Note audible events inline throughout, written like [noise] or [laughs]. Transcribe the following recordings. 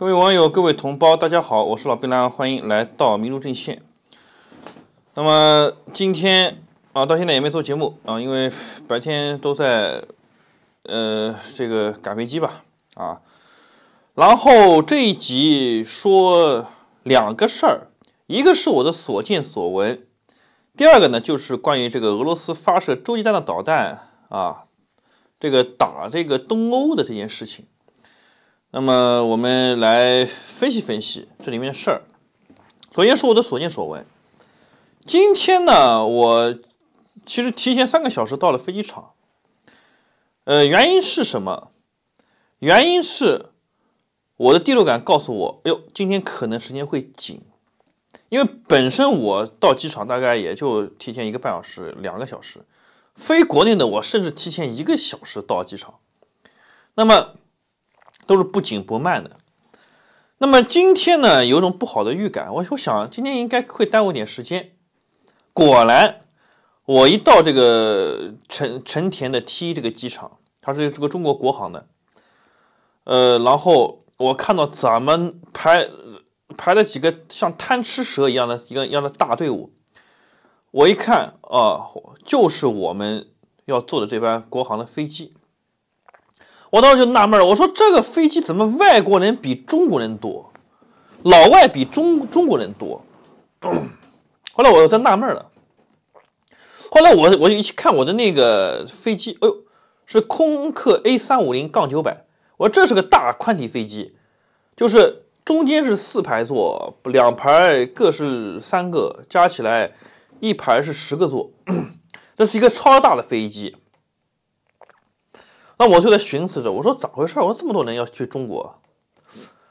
各位网友，各位同胞，大家好，我是老兵蓝，欢迎来到麋鹿阵线。那么今天啊，到现在也没做节目啊，因为白天都在呃这个赶飞机吧啊。然后这一集说两个事儿，一个是我的所见所闻，第二个呢就是关于这个俄罗斯发射洲际弹道导弹啊，这个打这个东欧的这件事情。那么我们来分析分析这里面的事儿。首先是我的所见所闻。今天呢，我其实提前三个小时到了飞机场。呃，原因是什么？原因是我的第六感告诉我，哎呦，今天可能时间会紧，因为本身我到机场大概也就提前一个半小时、两个小时。飞国内的我甚至提前一个小时到机场。那么。都是不紧不慢的。那么今天呢，有一种不好的预感，我我想今天应该会耽误点时间。果然，我一到这个成成田的 T 这个机场，它是这个中国国航的，呃，然后我看到怎么排排了几个像贪吃蛇一样的一个一样的大队伍。我一看啊，就是我们要坐的这班国航的飞机。我当时就纳闷了，我说这个飞机怎么外国人比中国人多，老外比中中国人多？[clears throat] 后来我在纳闷了，后来我我一看我的那个飞机，哎呦，是空客 A350 杠900，我说这是个大宽体飞机，就是中间是四排座，两排各是三个，加起来一排是十个座，[clears throat] 这是一个超大的飞机。那我就在寻思着，我说咋回事？我说这么多人要去中国，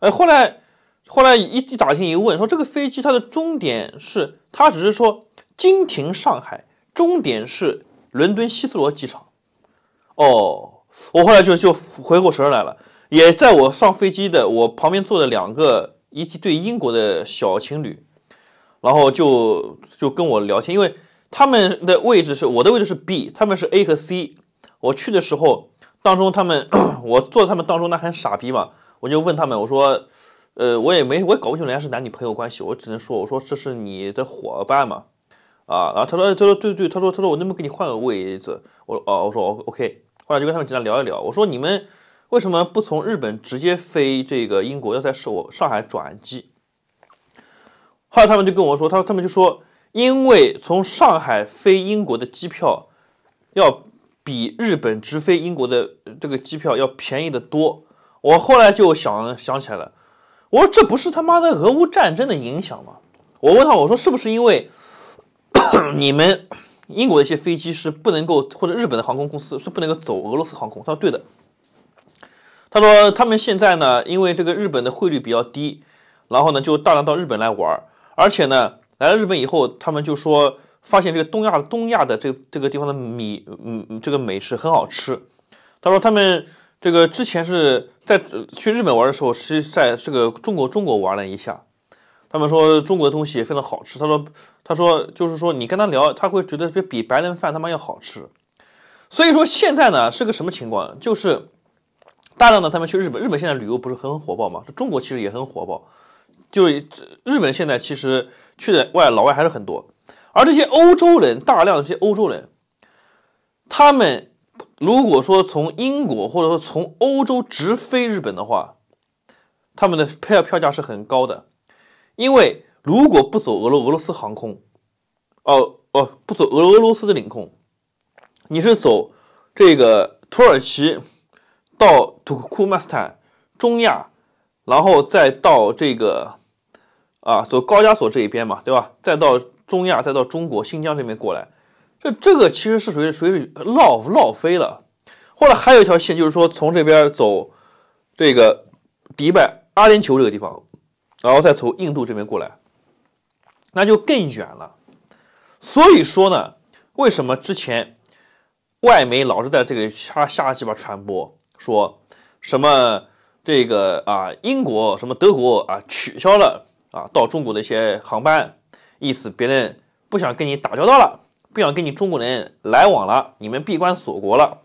哎，后来后来一一打听一问，说这个飞机它的终点是，它只是说经停上海，终点是伦敦希斯罗机场。哦，我后来就就回过神来了，也在我上飞机的我旁边坐的两个一对英国的小情侣，然后就就跟我聊天，因为他们的位置是我的位置是 B，他们是 A 和 C，我去的时候。当中，他们，[clears throat] 我坐他们当中，那很傻逼嘛，我就问他们，我说，呃，我也没，我也搞不清楚家是男女朋友关系，我只能说，我说这是你的伙伴嘛，啊，然后他说，他说，对对，他说，他说，我能不能给你换个位置，我，哦，我说，O K，后来就跟他们简单聊一聊，我说你们为什么不从日本直接飞这个英国，要在我上海转机？后来他们就跟我说，他他们就说，因为从上海飞英国的机票要。比日本直飞英国的这个机票要便宜得多。我后来就想想起来了，我说这不是他妈的俄乌战争的影响吗？我问他，我说是不是因为 [coughs] 你们英国的一些飞机是不能够，或者日本的航空公司是不能够走俄罗斯航空？他说对的。他说他们现在呢，因为这个日本的汇率比较低，然后呢就大量到日本来玩，而且呢来了日本以后，他们就说。发现这个东亚东亚的这这个地方的米，嗯，这个美食很好吃。他说他们这个之前是在去日本玩的时候是在这个中国中国玩了一下。他们说中国的东西非常好吃。他说他说就是说你跟他聊，他会觉得比比白人饭他妈要好吃。所以说现在呢是个什么情况？就是大量的他们去日本，日本现在旅游不是很火爆吗？中国其实也很火爆。就是日本现在其实去的外老外还是很多。而这些欧洲人，大量的这些欧洲人，他们如果说从英国或者说从欧洲直飞日本的话，他们的票票价是很高的，因为如果不走俄罗俄罗斯航空，哦哦，不走俄俄罗斯的领空，你是走这个土耳其到土库曼斯坦、中亚，然后再到这个啊，走高加索这一边嘛，对吧？再到。中亚再到中国新疆这边过来，这这个其实是属于属于绕绕飞了。后来还有一条线，就是说从这边走这个迪拜、阿联酋这个地方，然后再从印度这边过来，那就更远了。所以说呢，为什么之前外媒老是在这个瞎瞎鸡巴传播，说什么这个啊英国什么德国啊取消了啊到中国的一些航班？意思别人不想跟你打交道了，不想跟你中国人来往了，你们闭关锁国了，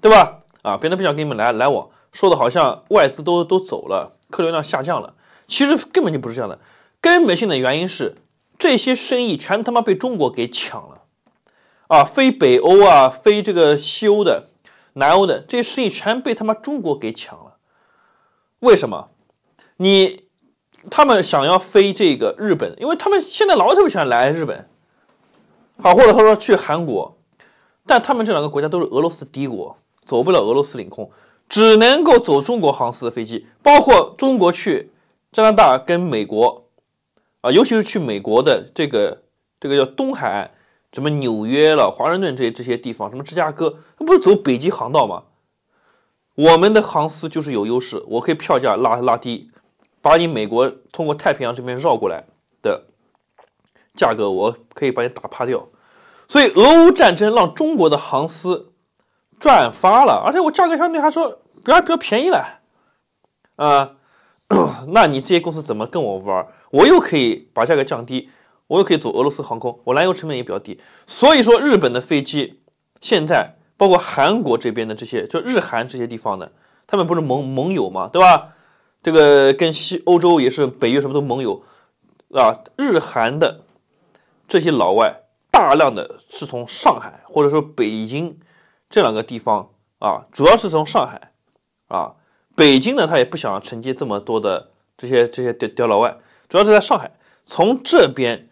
对吧？啊，别人不想跟你们来来往，说的好像外资都都走了，客流量下降了，其实根本就不是这样的，根本性的原因是这些生意全他妈被中国给抢了，啊，非北欧啊，非这个西欧的、南欧的这些生意全被他妈中国给抢了，为什么？你？他们想要飞这个日本，因为他们现在老是特别喜欢来日本，好，或者说去韩国，但他们这两个国家都是俄罗斯的敌国，走不了俄罗斯领空，只能够走中国航司的飞机，包括中国去加拿大跟美国，啊，尤其是去美国的这个这个叫东海岸，什么纽约了、华盛顿这些这些地方，什么芝加哥，那不是走北极航道吗？我们的航司就是有优势，我可以票价拉拉低。把你美国通过太平洋这边绕过来的价格，我可以把你打趴掉。所以俄乌战争让中国的航司赚发了，而且我价格相对还说比较比较便宜了啊。[coughs] 那你这些公司怎么跟我玩？我又可以把价格降低，我又可以走俄罗斯航空，我燃油成本也比较低。所以说，日本的飞机现在包括韩国这边的这些，就日韩这些地方的，他们不是盟盟友嘛，对吧？这个跟西欧洲也是北约什么都盟友，啊，日韩的这些老外，大量的是从上海或者说北京这两个地方啊，主要是从上海啊，北京呢他也不想承接这么多的这些这些屌屌老外，主要是在上海，从这边，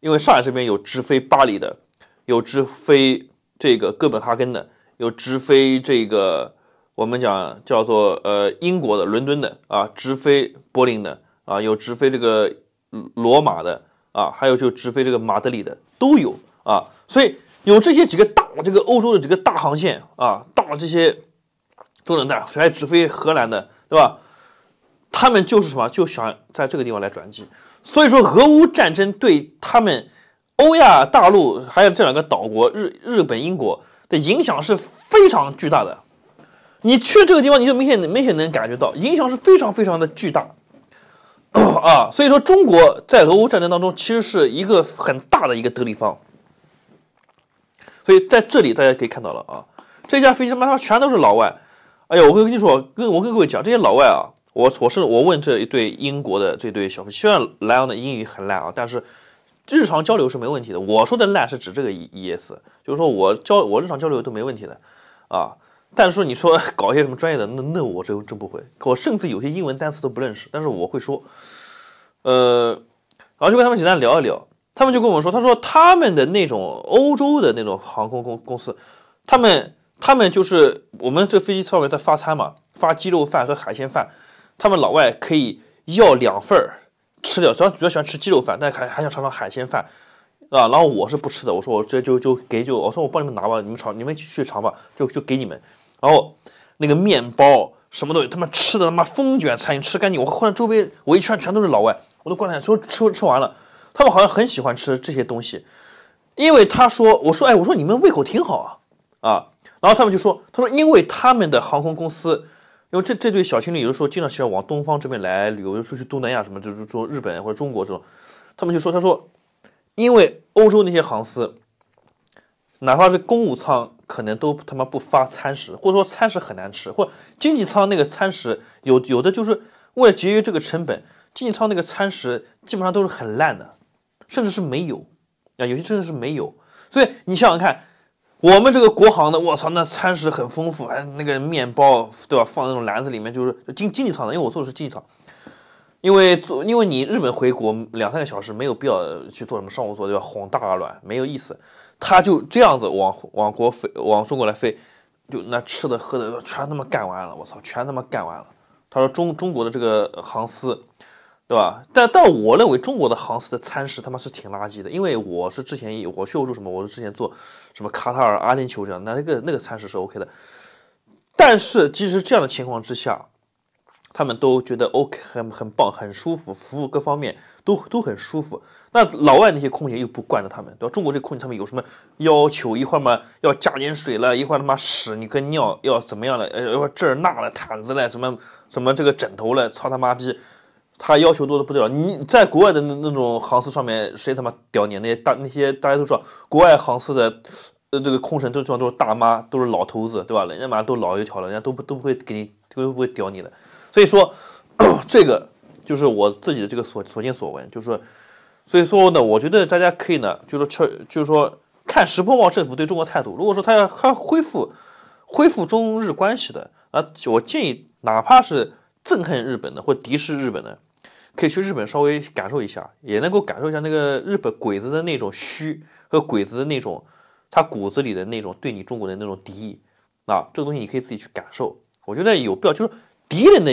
因为上海这边有直飞巴黎的，有直飞这个哥本哈根的，有直飞这个。我们讲叫做呃，英国的伦敦的啊，直飞柏林的啊，有直飞这个罗马的啊，还有就直飞这个马德里的都有啊。所以有这些几个大这个欧洲的几个大航线啊，大的这些中等大，还直飞荷兰的，对吧？他们就是什么就想在这个地方来转机。所以说，俄乌战争对他们欧亚大陆还有这两个岛国日日本、英国的影响是非常巨大的。你去这个地方，你就明显明显能感觉到影响是非常非常的巨大，[clears throat] 啊，所以说中国在俄乌战争当中其实是一个很大的一个得力方，所以在这里大家可以看到了啊，这架飞机他妈全都是老外，哎呦，我跟跟你说，跟我跟各位讲，这些老外啊，我我是我问这一对英国的这对小夫妻，虽然莱昂的英语很烂啊，但是日常交流是没问题的，我说的烂是指这个意意思，就是说我交我日常交流都没问题的，啊。但是说你说 [laughs] 搞一些什么专业的那那我真真不会，我甚至有些英文单词都不认识。但是我会说，呃，然后就跟他们简单聊一聊，他们就跟我说，他说他们的那种欧洲的那种航空公公司，他们他们就是我们这飞机上面在发餐嘛，发鸡肉饭和海鲜饭，他们老外可以要两份儿吃掉，主要主要喜欢吃鸡肉饭，但还还想尝尝海鲜饭啊。然后我是不吃的，我说我这就就给就我说我帮你们拿吧，你们尝你们去尝吧，就就给你们。然后，那个面包什么东西，他们吃的他妈风卷残云，吃干净。我后来周边我一圈全都是老外，我都观察说吃吃完了，他们好像很喜欢吃这些东西。因为他说，我说哎，我说你们胃口挺好啊啊。然后他们就说，他说因为他们的航空公司，因为这这对小情侣有的时候经常喜欢往东方这边来旅游，出去东南亚什么，就是说日本或者中国这种。他们就说，他说因为欧洲那些航司，哪怕是公务舱。可能都他妈不发餐食，或者说餐食很难吃，或经济舱那个餐食有有的就是为了节约这个成本，经济舱那个餐食基本上都是很烂的，甚至是没有啊，有些真的是没有。所以你想想看，我们这个国航的，我操，那餐食很丰富，还那个面包对吧？放那种篮子里面就是经经济舱的，因为我坐的是经济舱，因为坐因为你日本回国两三个小时没有必要去做什么商务座对吧？哄大而卵没有意思。他就这样子往往国飞往中国来飞，就那吃的喝的全他妈干完了，我操，全他妈干完了。他说中中国的这个航司，对吧？但但我认为中国的航司的餐食他妈是挺垃圾的，因为我是之前我去欧洲什么，我是之前做什么卡塔尔、阿联酋这样，那那个那个餐食是 OK 的。但是即使这样的情况之下。他们都觉得 OK，很很棒，很舒服，服务各方面都都很舒服。那老外那些空姐又不惯着他们，对吧？中国这空姐他们有什么要求？一会儿嘛要加点水了，一会儿他妈屎你跟尿要怎么样了？呃，一会儿这儿那了毯子了什么什么这个枕头了，操他妈逼，他要求多的不得了。你在国外的那那种航司上面谁他妈屌你？那些大那些大家都说国外航司的，呃，这个空乘都地方都是大妈，都是老头子，对吧？人家马上都老油条了，人家都不都不会给你都不会屌你的。所以说，[clears throat] 这个就是我自己的这个所所见所闻，就是说，所以说呢，我觉得大家可以呢，就是说，就是说，看石破茂政府对中国态度。如果说他要他恢复恢复中日关系的啊，我建议哪怕是憎恨日本的或敌视日本的，可以去日本稍微感受一下，也能够感受一下那个日本鬼子的那种虚和鬼子的那种他骨子里的那种对你中国的那种敌意啊，这个东西你可以自己去感受。我觉得有必要，就是。敌人的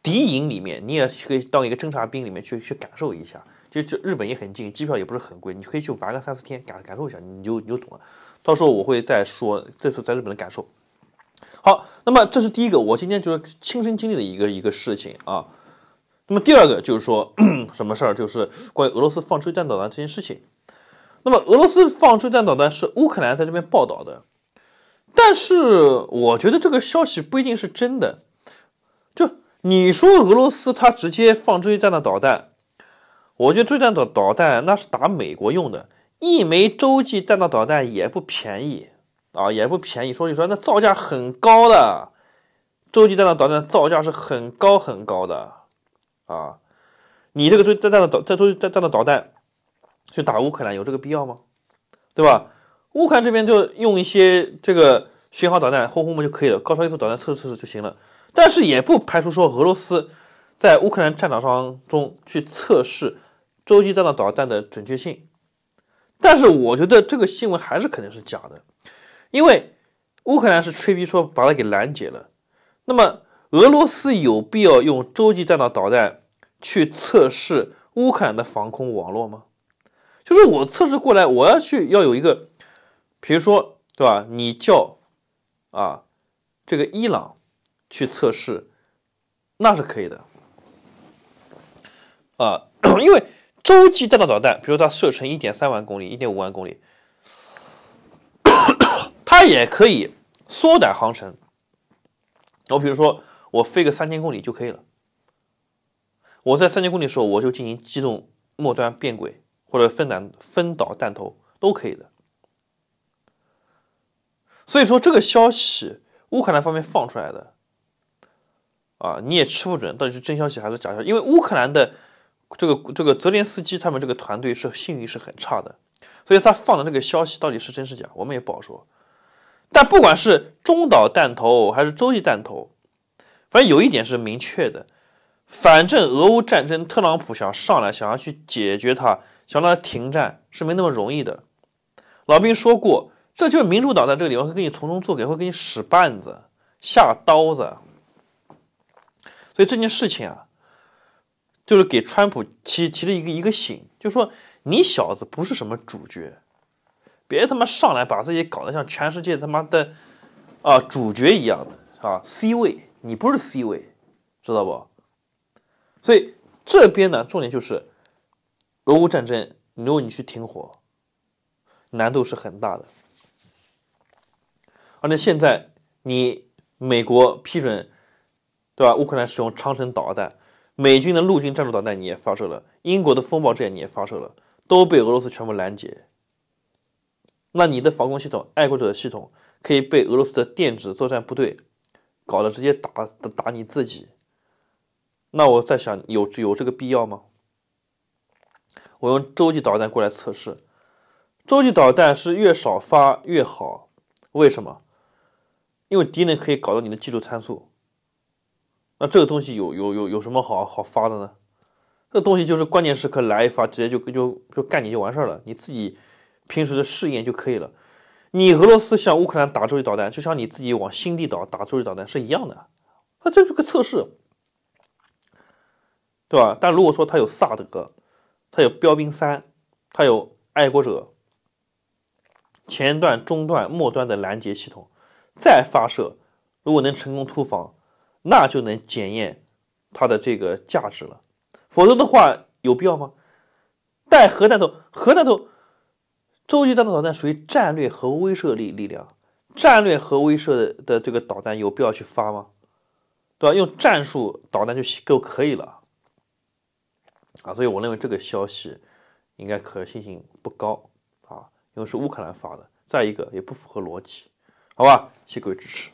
敌营里面，你也可以当一个侦察兵，里面去去感受一下。就就日本也很近，机票也不是很贵，你可以去玩个三四天，感感受一下，你就你就懂了。到时候我会再说这次在日本的感受。好，那么这是第一个，我今天就是亲身经历的一个一个事情啊。那么第二个就是说 [clears throat] 什么事儿，就是关于俄罗斯放出弹导弹这件事情。那么俄罗斯放出弹导弹是乌克兰在这边报道的，但是我觉得这个消息不一定是真的。你说俄罗斯他直接放洲际弹道导弹，我觉得洲际弹道导弹那是打美国用的，一枚洲际弹道导弹也不便宜啊，也不便宜，所以说那造价很高的洲际弹道导弹造价是很高很高的啊。你这个洲际弹的导在洲际弹的导弹去打乌克兰有这个必要吗？对吧？乌克兰这边就用一些这个巡航导弹轰轰轰就可以了，高超音速导弹测试测试就行了。但是也不排除说俄罗斯在乌克兰战场上中去测试洲际弹道导弹的准确性，但是我觉得这个新闻还是肯定是假的，因为乌克兰是吹逼说把它给拦截了，那么俄罗斯有必要用洲际弹道导弹去测试乌克兰的防空网络吗？就是我测试过来，我要去要有一个，比如说对吧？你叫啊，这个伊朗。去测试，那是可以的，啊，[coughs] 因为洲际弹道导弹，比如它射程一点三万公里、一点五万公里，它也可以缩短航程。我比如说，我飞个三千公里就可以了。我在三千公里的时候，我就进行机动、末端变轨或者分弹、分导弹头都可以的。所以说，这个消息乌克兰方面放出来的。啊，你也吃不准到底是真消息还是假消息，因为乌克兰的这个这个泽连斯基他们这个团队是信誉是很差的，所以他放的这个消息到底是真是假，我们也不好说。但不管是中导弹头还是洲际弹头，反正有一点是明确的，反正俄乌战争，特朗普想上来想要去解决他，想让它停战是没那么容易的。老兵说过，这就是民主党在这个地方会给你从中作梗，会给你使绊子、下刀子。所以这件事情啊，就是给川普提提了一个一个醒，就说你小子不是什么主角，别他妈上来把自己搞得像全世界他妈的啊主角一样的啊 C 位，你不是 C 位，知道不？所以这边呢，重点就是俄乌战争，如果你去停火，难度是很大的。而且现在你美国批准。对吧？乌克兰使用长程导弹，美军的陆军战术导弹你也发射了，英国的风暴战你也发射了，都被俄罗斯全部拦截。那你的防空系统，爱国者的系统，可以被俄罗斯的电子作战部队搞得直接打打你自己。那我在想，有有这个必要吗？我用洲际导弹过来测试，洲际导弹是越少发越好，为什么？因为敌人可以搞到你的技术参数。那这个东西有有有有什么好好发的呢？这个东西就是关键时刻来一发，直接就就就干你就完事儿了。你自己平时的试验就可以了。你俄罗斯向乌克兰打洲际导弹，就像你自己往新地岛打洲际导弹是一样的。那这是个测试，对吧？但如果说它有萨德，它有标兵三，它有爱国者，前段、中段、末端的拦截系统，再发射，如果能成功突防。那就能检验它的这个价值了，否则的话有必要吗？带核弹头，核弹头洲际弹道导弹属于战略核威慑力力量，战略核威慑的这个导弹有必要去发吗？对吧？用战术导弹就够可以了啊！所以我认为这个消息应该可信性不高啊，因为是乌克兰发的，再一个也不符合逻辑，好吧？谢谢各位支持。